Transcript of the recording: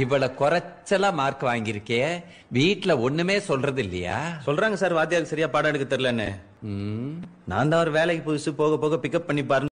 இவ்வளவு குறைச்சலா மார்க் வாங்கியிருக்கே வீட்டுல ஒண்ணுமே சொல்றது இல்லையா சொல்றாங்க சார் வாத்தியாருக்கு சரியா பாடம் எடுக்க தெரியலன்னு நான் தான் ஒரு வேலைக்கு புதுசு போக போக பிக்கப் பண்ணி பாருன்னு